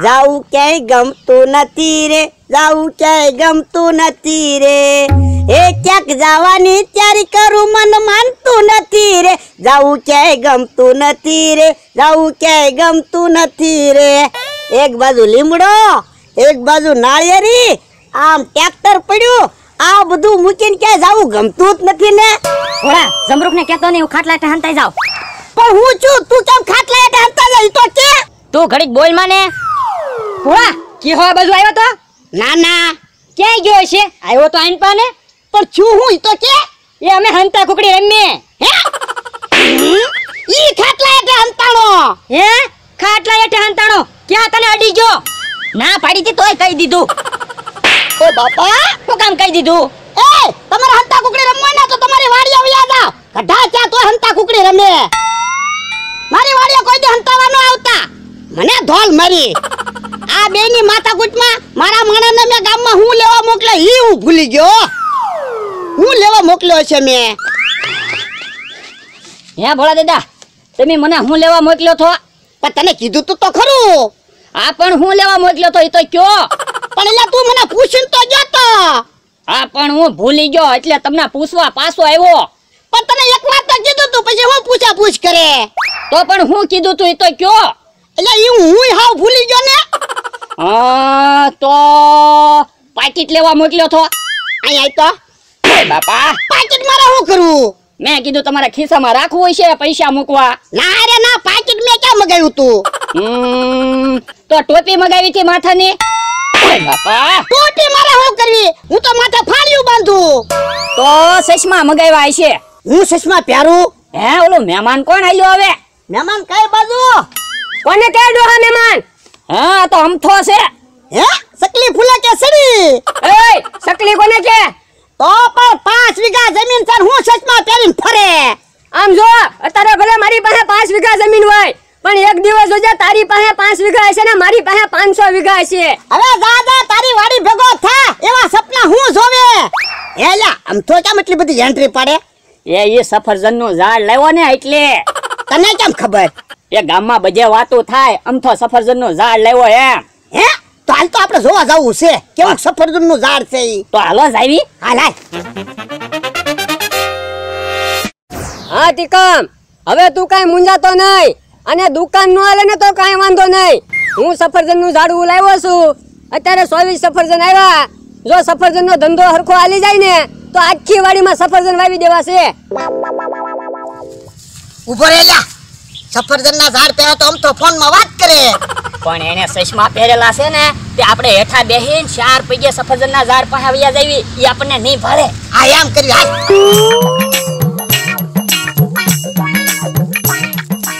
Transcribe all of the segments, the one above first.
જાવું ક્યાંય ગમતું નથી રે જાવું ક્યાંય ગમતું નથી રે એ ક્યાંક જવાની તૈયારી કરું મન માનતું નથી રે જાવું ક્યાંય ગમતું નથી રે જાવું ક્યાંય ગમતું નથી રે એક બાજુ લીમડો એક બાજુ નાળિયેરી આમ ટ્રેક્ટર પડ્યું આ બધું મૂકીને ક્યાંય જાવું ગમતું જ નથી ને ઓળા જમરૂખ ને કહેતો નહીં હું ખાટલા હેઠે હંતાઈ જાઉં પણ હું છું તું કેમ ખાટલા હેઠે હંતા જાય તો કે તું ઘડીક બોલ માને હોવા કે હો બાજુ આવ્યો તો ના ના ક્યાંય ગયો છે આવ્યો તો આઈન પાને પણ છું હું તો કે એ અમે હંતા કુકડી રમીએ હે ઈ ખાટલા એટલે હંતાણો હે ખાટલા એટલે હંતાણો ક્યાં તને અડી ગયો ના પાડી હતી તોય કહી દીધું ઓ બાપા તો કામ કહી દીધું એ તમારે હંતા કુકડી રમવા ના તો તમારી વાડી આવ્યા ના કઢા ક્યાં તોય હંતા કુકડી રમે મારી વાડીએ કોઈ દી હંતાવા ન આવતા મને ધોલ મારી આ બેની માથાકૂટમાં મારા માણસને મેં ગામમાં હું લેવા મોકલે ઈ હું ભૂલી ગયો હું લેવા મોકલ્યો છે મેં હે ભોળા દાદા તમે મને હું લેવા મોકલ્યો છો પણ તને કીધું તો ખરું આ પણ હું લેવા મોકલ્યો તો એ તો કયો પણ એટલે તું મને પૂછીને તો જતો આ પણ હું ભૂલી ગયો એટલે તમને પૂછવા પાછો આવ્યો પણ તને એક વાત તો કીધું તું પછી હું પૂછા પૂછ કરે તો પણ હું કીધું તું એ તો કયો એટલે એ હું હાવ ભૂલી ગયો ને હા તો પાકીટ લેવા મોકલ્યો તો અહીંયા તો બાપા પાકીટ મારે શું કરવું મેં કીધું તમારે ખિસ્સામાં રાખવું હોય છે પૈસા મૂકવા ના રે ના પાકીટ મેં ક્યાં મગાવ્યું તું તો ટોપી મગાવી હતી માથાની બાપા ટોપી મારે શું કરવી હું તો માથે ફાળિયું બાંધું તો ચશ્મા મગાવ્યા છે હું ચશ્મા પહેરું હે ઓલો મહેમાન કોણ આવ્યો હવે મહેમાન કઈ બાજુ કોને તેડો હા મહેમાન હા તો અમથો છે હે સકલી ફૂલે કે સડી એ સકલી કોને કે તો પણ પાંચ વીઘા જમીન સર હું સચમાં પહેરીને ફરે આમ જો અત્યારે ભલે મારી પાસે પાંચ વીઘા જમીન હોય પણ એક દિવસ જોજે તારી પાસે પાંચ વીઘા હશે ને મારી પાસે પાંચસો વીઘા હશે હવે દાદા તારી વાડી ભેગો થા એવા સપના હું જોવે એલા આમ તો કેમ એટલી બધી એન્ટ્રી પાડે એ એ સફરજન નું ઝાડ લેવો ને એટલે તને કેમ ખબર એ ગામમાં બજે વાતો થાય અમથો સફરજન નો ઝાડ લેવો એમ હે તો હાલ તો આપણે જોવા જવું છે કેવું નું ઝાડ છે ઈ તો હાલો જાવી હાલ હાલ હા ટીકમ હવે તું કાઈ મુંજાતો નહીં અને દુકાન નો હાલે ને તો કઈ વાંધો નહીં હું સફરજન નું ઝાડવું લાવ્યો છું અત્યારે સોવીસ સફરજન આવ્યા જો સફરજન નો ધંધો હરખો હાલી જાય ને તો આખી વાડીમાં સફરજન વાવી દેવા છે ઉભો રહેલા સફરજનના ઝાડ પહેલા તો આમ તો ફોનમાં વાત કરે પણ એને ચશ્મા પહેરેલા છે ને તે આપણે હેઠા બેહીન ચાર પગે સફરજનના ઝાડ પાસે આવ્યા જાવી એ આપણને નહીં ભાળે આ એમ કરી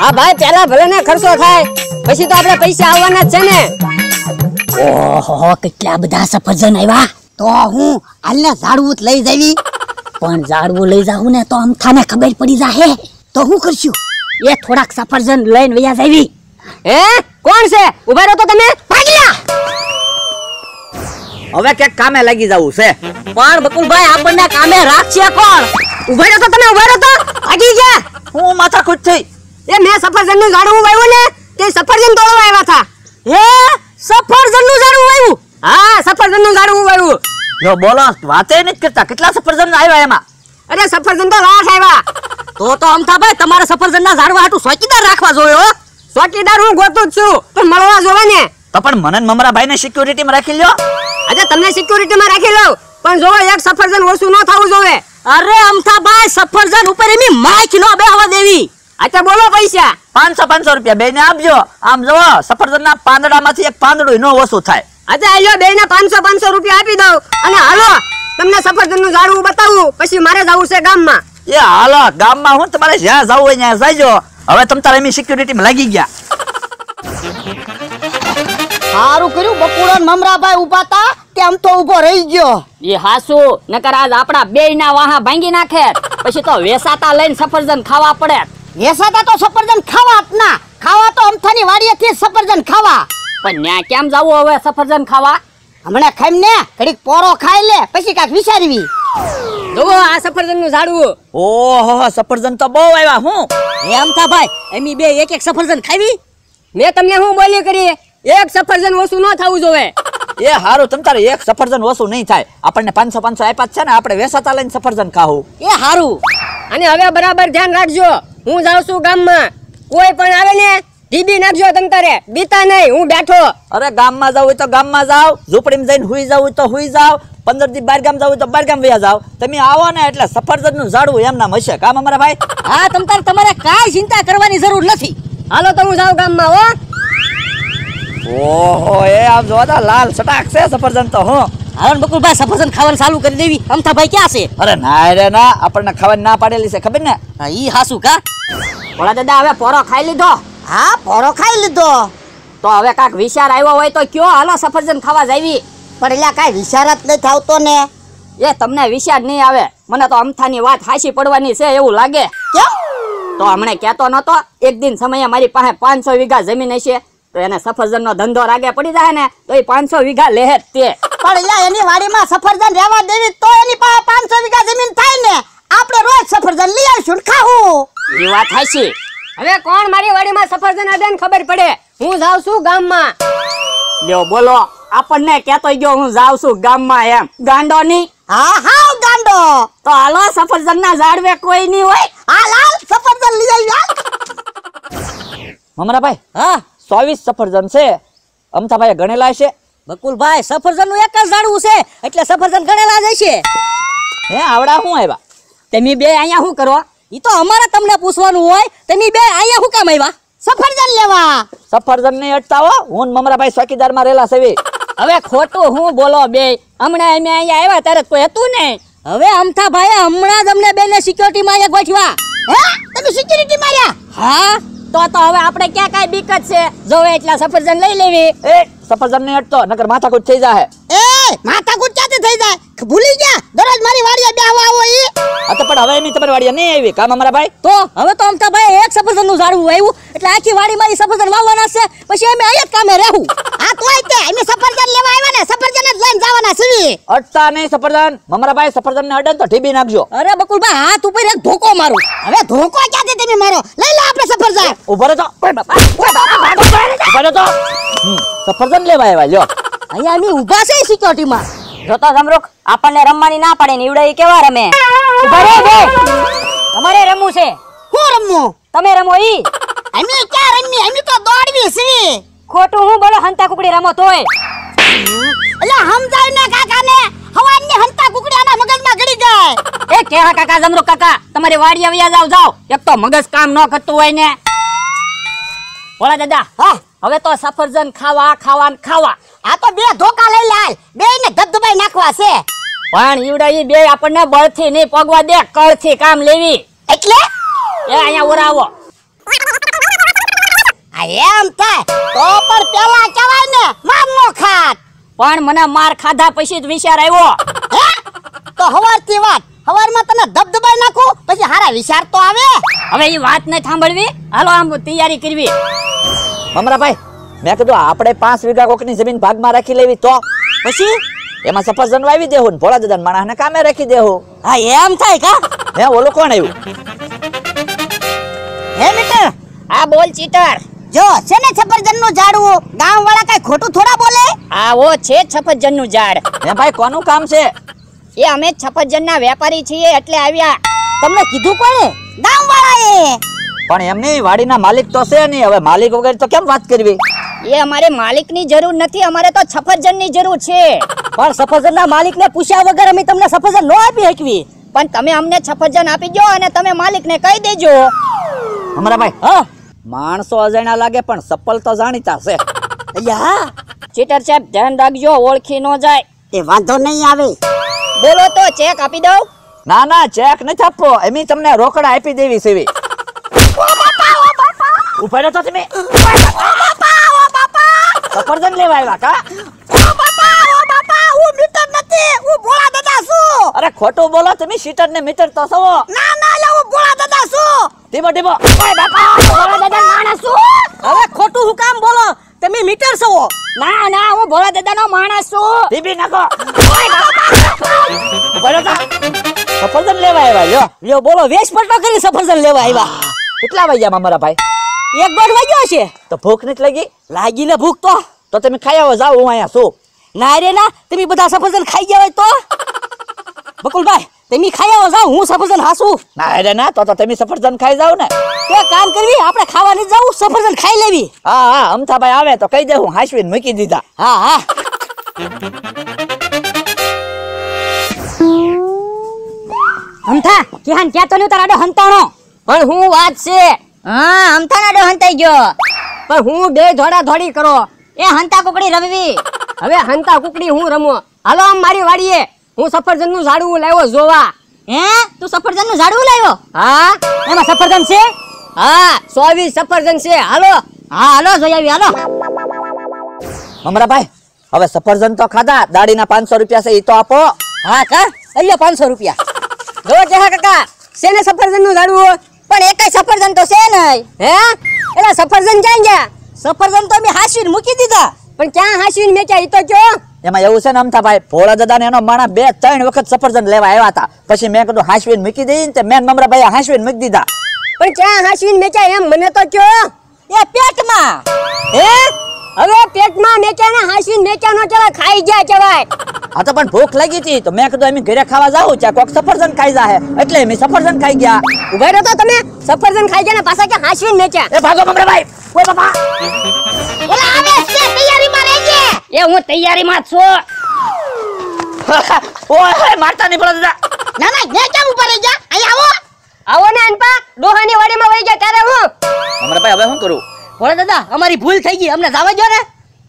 હા ભાઈ પહેલા ભલે ને ખર્ચો થાય પછી તો આપણે પૈસા આવવાના છે ને ઓહો કેટલા બધા સફરજન આવ્યા તો હું હાલને ઝાડવું લઈ જાવી પણ ઝાડવું લઈ જાવું ને તો અમથાને ખબર પડી જાહે તો હું કરશું એ થોડાક સફરજન લઈને વૈયા જાવી હે કોણ છે ઉભા રહો તો તમે ભાગીલા હવે કે કામે લાગી જવું છે પણ બકુલભાઈ આપણને કામે રાખશે કોણ ઉભા રહો તો તમે ઉભા રહો તો ભાગી ગયા હું માથા ખુશ થઈ એ મેં સફરજન નું ઝાડું ઉગાવ્યું ને તે સફરજન તોડવા આવ્યા હતા હે સફરજન નું ઝાડ ઉગાવ્યું હા સફરજન નું ઝાડું ઉગાવ્યું જો બોલો વાતે નથી કરતા કેટલા સફરજન આવ્યા એમાં અરે સફરજન તો લાખ આવ્યા તો તો અમથાભાઈ તમારા સફરજનના ઝાડવા હાટું ચોકીદાર રાખવા જોયો ચોકીદાર હું ગોતું છું પણ મળવા જોવે ને તો પણ મને મમરાભાઈ ને સિક્યુરિટીમાં રાખી લ્યો અરે તમને સિક્યુરિટીમાં રાખી લઉં પણ જોવો એક સફરજન ઓછું ન થવું જોવે અરે અમથાભાઈ સફરજન ઉપર એની માખ નો બેહવા દેવી અચ્છા બોલો પૈસા પાંચસો પાંચસો રૂપિયા બેને આપજો આમ જુઓ સફરજનના પાંદડામાંથી એક પાંદડું નો ઓછું થાય અચ્છા આલ્યો બેને પાંચસો પાંચસો રૂપિયા આપી દઉં અને હાલો તમને સફરજનનું ઝાડવું બતાવું પછી મારે જવું છે ગામમાં એ હાલો ગામમાં હું તમારે જ્યાં જવું હોય ત્યાં જાયજો હવે તમે તારે એમની સિક્યુરિટીમાં લાગી ગયા સારું કર્યું બકુડો મમરાભાઈ ઉભા હતા તેમ તો ઉભો રહી ગયો એ હાસુ નકર આજ આપણા બે વાહા ભાંગી નાખે પછી તો વેસાતા લઈને સફરજન ખાવા પડે વેસાતા તો સફરજન ખાવા જ ના ખાવા તો અમથાની વાડીએથી સફરજન ખાવા પણ ન્યા કેમ જવું હવે સફરજન ખાવા હમણાં ખાઈ ને ઘડીક પોરો ખાઈ લે પછી કાંઈક વિચારવી જોવો આ સફરજન નું ઝાડું ઓહો સફરજન તો બહુ આવ્યા હું એમ થા ભાઈ એમી બે એક એક સફરજન ખાવી મેં તમને હું બોલી કરી એક સફરજન ઓછું ન થાવું જોવે એ હારું તમ તારે એક સફરજન ઓછું નહીં થાય આપણને પાંચસો પાંચસો આપ્યા છે ને આપણે વેસાતા લઈને સફરજન ખાવું એ હારું અને હવે બરાબર ધ્યાન રાખજો હું જાઉં છું ગામમાં કોઈ પણ આવે ને ધીબી નાખજો તમ તારે બીતા નહીં હું બેઠો અરે ગામમાં જાવ તો ગામમાં જાવ ઝૂંપડીમાં જઈને હુઈ જાવ તો હુઈ જાવ પંદર થી બાર ગામ જાવ તો બાર ગામ વ્યા જાવ તમે આવો ને એટલે સફરજનનું ઝાડવું એમ નામ હશે કામ અમારા ભાઈ હા તમ તાર તમારે કાંઈ ચિંતા કરવાની જરૂર નથી હાલો તો હું જાઉં ગામમાં હો ઓહો એ આમ જોતા લાલ સટાક છે સફરજન તો હું હારણ બકુલભાઈ સફરજન ખાવાનું ચાલુ કરી દેવી અમથાભાઈ ક્યાં છે અરે ના રે ના આપણને ખાવાની ના પાડેલી છે ખબર ને ઈ હાસુ કા ભોળા દાદા હવે પોરો ખાઈ લીધો હા પોરો ખાઈ લીધો તો હવે કાક વિચાર આવ્યો હોય તો કયો હાલો સફરજન ખાવા જાવી પણ એટલે કાંઈ વિચાર જ નહીં થાવતો ને એ તમને વિચાર નહીં આવે મને તો અમથાની વાત હાસી પડવાની છે એવું લાગે કેમ તો હમણે કહેતો નહોતો એક દિન સમયે મારી પાસે પાંચસો વીઘા જમીન હશે તો એને સફરજનનો ધંધો રાગે પડી જાય ને તો એ પાંચસો વીઘા લેહે જ તે પણ એટલે એની વાડીમાં સફરજન રહેવા દેવી તો એની પાસે પાંચસો વીઘા જમીન થાય ને આપણે રોજ સફરજન લઈ આવીશું ખાવું એ વાત હાસી હવે કોણ મારી વાડીમાં સફરજન આવે ખબર પડે હું જાઉં છું ગામમાં લ્યો બોલો આપણને કેતો ગયો હું જાઉં છું ગામમાં એમ ગાંડો ની હા હા ગાંડો તો હાલો સફરજન ના ઝાડવે કોઈ ની હોય હાલ હાલ સફરજન લઈ આવી હાલ મમરાભાઈ હા ચોવીસ સફરજન છે અમથાભાઈ ગણેલા છે બકુલભાઈ સફરજન નું એક જ ઝાડવું છે એટલે સફરજન ગણેલા જ છે હે આવડા હું આવ્યા તમે બે અહીંયા શું કરવા એ તો અમારે તમને પૂછવાનું હોય તમે બે અહીંયા શું કામ આવ્યા સફરજન લેવા સફરજન નહીં અટતા હો હું મમરાભાઈ ચોકીદારમાં રહેલા સેવી હવે ખોટું હું બોલો બે હમણાં અમે અહીંયા આવ્યા ત્યારે કોઈ હતું નહીં હવે અમથા ભાઈ હમણાં જ અમને બેને સિક્યોરિટી માં ગોઠવા હે તમે સિક્યોરિટી માર્યા હા તો તો હવે આપણે ક્યાં કાંઈ બીકત છે જો એટલા સફરજન લઈ લેવી એ સફરજન નહીં હટતો નકર માથાકૂટ થઈ જાય એ માથાકૂટ ક્યાંથી થઈ જાય ભૂલી ગયા દરરોજ મારી વાડીએ બેહવા આવો ઈ આ પણ હવે એની તમારી વાડીએ નહીં આવી કામ અમારા ભાઈ તો હવે તો અમતા ભાઈ એક સફરજન નું ઝાડવું આવ્યું એટલે આખી વાડી મારી સફરજન વાવવાના છે પછી અમે અહીંયા જ કામે રહેવું હા તોય તે અમે સફરજન લેવા આવ્યા ને સફરજન જ લઈને જવાના છીએ અટતા નહીં સફરજન મમરા ભાઈ સફરજન ને અડન તો ઠીબી નાખજો અરે બકુલ ભાઈ હાથ ઉપર એક ધોકો મારું હવે ધોકો ક્યાંથી તમે મારો લઈ લો આપણે સફરજન ઉભો રહો તો ઓય બાપા ઓય બાપા ભાગો ઉભો તો સફરજન લેવા આવ્યા લ્યો અહીંયા અમે ઊભા છે સિક્યોરિટીમાં જોતો સમરુખ આપણને રમવાની ના પડે નીવડે કેવા રમે ભરે બે તમારે રમવું છે હું રમવું તમે રમો ઈ અમે ક્યાં રમી અમે તો દોડવી છીએ ખોટું હું બોલો હંતા કુકડી રમો તોય એટલે સમજાવ ના કાકા ને હવા ની હંતા કુકડી આના મગજ માં ગડી જાય એ કેવા કાકા જમરો કાકા તમારી વાડી આવ્યા જાવ જાવ એક તો મગજ કામ ન કરતું હોય ને ઓલા દાદા હા હવે તો સફરજન ખાવા ખાવા ખાવા આ તો બે ધોકા લઈ લાલ બે ને ધબધબાઈ નાખવા છે પણ ઈવડા ઈ બે આપણને બળથી નહીં પગવા દે કળથી કામ લેવી એટલે એ અહીંયા ઉરાવો એમ થાય તો પણ પેલા કહેવાય ને મારનો ખાત પણ મને માર ખાધા પછી જ વિચાર આવ્યો તો હવારથી વાત હવારમાં તને ધબધબાઈ નાખું પછી હારા વિચાર તો આવે હવે એ વાત નહીં સાંભળવી હાલો આમ તૈયારી કરવી મમરાભાઈ મેં કીધું આપણે પાંચ વીઘા કોકની જમીન ભાગમાં રાખી લેવી તો પછી એમાં સફરજન વાવી દેવું ને ભોળા દાદા માણસને કામે રાખી દેવું હા એમ થાય કા હે ઓલો કોણ આવ્યું હે મીટર આ બોલ ચીટર જો છે ને સફરજન નું ઝાડવું ગામ વાળા કઈ ખોટું થોડા બોલે આ આવો છે સફરજન નું ઝાડ હે ભાઈ કોનું કામ છે એ અમે સફરજન ના વેપારી છીએ એટલે આવ્યા તમને કીધું કોણે ગામ વાળા એ પણ એમની વાડીના માલિક તો છે નહીં હવે માલિક વગર તો કેમ વાત કરવી એ અમારે માલિકની જરૂર નથી અમારે તો સફરજનની જરૂર છે પણ સફરજનના માલિકને પૂછ્યા વગર અમે તમને સફરજન નો આપી શકવી પણ તમે અમને સફરજન આપી દો અને તમે માલિકને કહી દેજો અમારા ભાઈ હા માણસો અજાણ્યા લાગે પણ સફળ તો જાણીતા છે અયા ચીટર સાહેબ ધ્યાન રાખજો ઓળખી ન જાય એ વાંધો નહીં આવે બોલો તો ચેક આપી દઉં ના ના ચેક નથી આપવો એમ તમને રોકડા આપી દેવી સેવી ઉભા નતો તમે સફરજન લેવા આવ્યા કા ઓ બાપા ઓ બાપા હું મીટર નથી હું ભોળા દાદા છું અરે ખોટું બોલો તમે સીટર ને મીટર તો છો ના ના લે હું ભોળા દાદા છું ધીમો ધીમો ઓય બાપા ભોળા દાદા માણસ છું હવે ખોટું હું કામ બોલો તમે મીટર છો ના ના હું ભોળા દાદા નો માણસ છું ધીબી નાખો ઓય બાપા બોલો સફરજન લેવા આવ્યા યો યો બોલો વેશ પટો કરી સફરજન લેવા આવ્યા કેટલા વાગ્યા મારા ભાઈ એક દોઢ વાગ્યો છે તો ભૂખ નથી લાગી લાગી ને ભૂખ તો તો તમે ખાઈ આવો જાઓ હું અહીંયા છું ના રે ના તમે બધા સફરજન ખાઈ ગયા હોય તો બકુલભાઈ તમે ખાઈ આવો જાઓ હું સફરજન હાસું ના રે ના તો તો તમે સફરજન ખાઈ જાઓ ને તે કામ કરવી આપણે ખાવા નહીં જાવું સફરજન ખાઈ લેવી હા હા અમથાભાઈ આવે તો કહી દે હું હાસવીને મૂકી દીધા હા હા અમથા કેહાન ક્યાં તો નહીં તારા હંતાણો પણ હું વાત છે હા આમતા નાડો હંતાઈ ગયો પણ હું બે થોડા થોડી કરો એ હંતા કુકડી રમવી હવે હંતા કુકડી હું રમો હાલો આમ મારી વાડીએ હું સફરજન નું ઝાડવું લાવ્યો જોવા હે તું સફરજન નું ઝાડવું લાવ્યો હા એમાં સફરજન છે હા સોવી સફરજન છે હાલો હા હાલો જોઈ આવી હાલો ભાઈ હવે સફરજન તો ખાધા દાડીના પાંચસો રૂપિયા છે એ તો આપો હા કા અહીંયા પાંચસો રૂપિયા જો જહા કાકા શેને સફરજન નું ઝાડવું પણ એકે સફરજન તો છે નહીં હે એલા સફરજન ક્યાં ગયા સફરજન તો મેં હાસીને મૂકી દીધા પણ ક્યાં હાસીને મેં ક્યાં ઈ કયો એમાં એવું છે ને અમથા ભાઈ ભોળા દાદા ને એનો માણા બે ત્રણ વખત સફરજન લેવા આવ્યા હતા પછી મેં કીધું હાસવીને મૂકી દઈ ને મેં નમ્રા ભાઈ હાસવીને મૂકી દીધા પણ ક્યાં હાસવીને મેં ક્યાં એમ મને તો કયો એ પેટમાં હે હવે પેટમાં મેચાના હાસીન મેચાનો ચલા ખાઈ ગયા ચવાય આ તો પણ ભૂખ લાગી હતી તો મેં કીધું એમ ઘરે ખાવા જાઉં ચા કોક સફરજન ખાઈ જાહે એટલે મેં સફરજન ખાઈ ગયા ઉભા રહ્યો તો તમે સફરજન ખાઈ ગયા ને પાછા કે હાસી મેચ્યા એ ભાગો બમરે ભાઈ ઓય બાપા ઓલા આવે છે તૈયારીમાં રહેજે એ હું તૈયારી માં છું ઓય મારતા નહીં પડો દાદા ના ના ને કેમ ઉપર રહી ગયા અહીં આવો આવો ને અનપા ડોહાની વાડીમાં વહી ગયા ત્યારે હું હમરા ભાઈ હવે શું કરું ભોળા દાદા અમારી ભૂલ થઈ ગઈ અમને જવા દો ને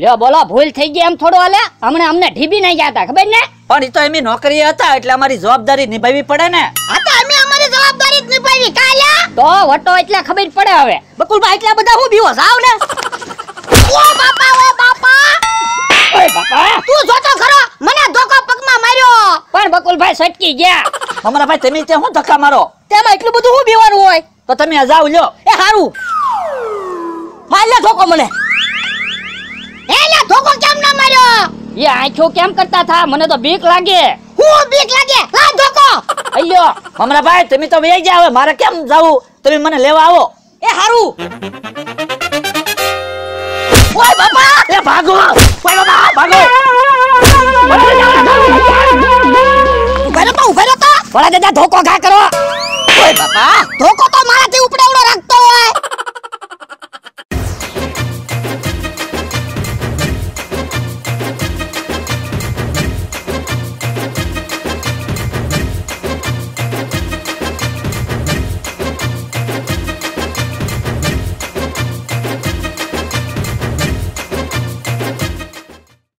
લ્યો બોલો ભૂલ થઈ ગઈ એમ થોડો હાલે હમણાં અમને ઢીબી નહીં ગયા હતા ખબર ને પણ એ તો એમની નોકરી હતા એટલે અમારી જવાબદારી નિભાવવી પડે ને હા તો અમે અમારી જવાબદારી નિભાવી કાલે તો વટો એટલે ખબર પડે હવે બકુલભાઈ એટલા બધા હું બીવો જાવ ને ઓ બાપા ઓ બાપા ઓય બાપા તું જોતો ખરો મને ધોકો પગમાં માર્યો પણ બકુલભાઈ સટકી ગયા હમણાં ભાઈ તમે ત્યાં હું ધક્કા મારો તેમાં એટલું બધું હું બીવાનું હોય તો તમે જાવ લ્યો એ સારું મારલે ઠોકો મને એલે ઠોકો કેમ ના માર્યો એ આંખો કેમ કરતા થા મને તો બીક લાગે હું બીક લાગે આ ઠોકો અલ્યો હમરા ભાઈ તમે તો વેઈ જાવ મારે કેમ જાવું તમે મને લેવા આવો એ હારું ઓય બાપા એ ભાગો ઓય બાપા ભાગો ઉભેરો તો ઉભેરો તો વળા દાદા ધોકો ઘા કરો ઓય બાપા ધોકો તો મારાથી ઉપડે